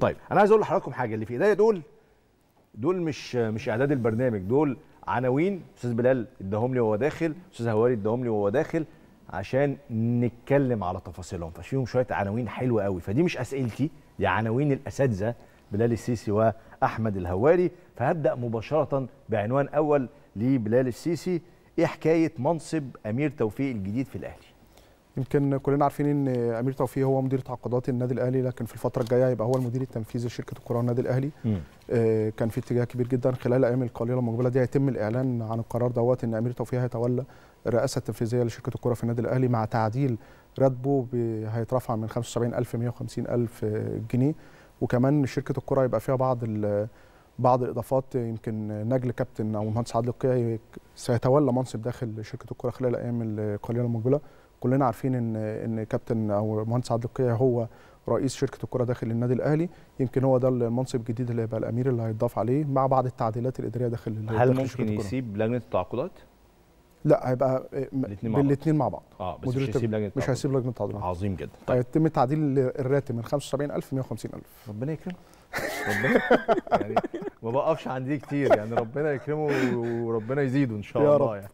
طيب انا عايز اقول لحضراتكم حاجه اللي في ايديا دول دول مش مش اعداد البرنامج دول عناوين استاذ بلال اداهم لي وهو داخل استاذ هواري اداهم لي وهو داخل عشان نتكلم على تفاصيلهم ففيهم شويه عناوين حلوه قوي فدي مش اسئلتي دي عناوين الاساتذه بلال السيسي واحمد الهواري فهبدا مباشره بعنوان اول لبلال السيسي ايه حكايه منصب امير توفيق الجديد في الاهلي يمكن كلنا عارفين ان امير توفيق هو مدير تعاقدات النادي الاهلي لكن في الفتره الجايه هيبقى هو المدير التنفيذي لشركه الكره النادي الاهلي آه كان في اتجاه كبير جدا خلال الايام القليله المقبله دي هيتم الاعلان عن القرار دوت ان امير توفيق هيتولى الرئاسه التنفيذيه لشركه الكره في النادي الاهلي مع تعديل راتبه هيترفع من 75000 ل 150000 جنيه وكمان شركه الكره هيبقى فيها بعض بعض الاضافات يمكن نجل كابتن او مهندس عادل القيعي سيتولى منصب داخل شركه الكره خلال الايام القليله المقبله كلنا عارفين ان ان كابتن او مهندس عبد القيع هو رئيس شركه الكره داخل النادي الاهلي يمكن هو ده المنصب الجديد اللي هيبقى الامير اللي هيتضاف عليه مع بعض التعديلات الاداريه داخل هل داخل ممكن يسيب لجنه التعاقدات؟ لا هيبقى الاثنين مع, مع بعض اه بس مش هيسيب لجنه مش هيسيب لجنه التعاقدات عظيم جدا طيب. هيتم تعديل الراتب من 75000 ل 150000 ربنا يكرمه ربنا يعني ما بقفش عندي كتير يعني ربنا يكرمه وربنا يزيده ان شاء الله يعني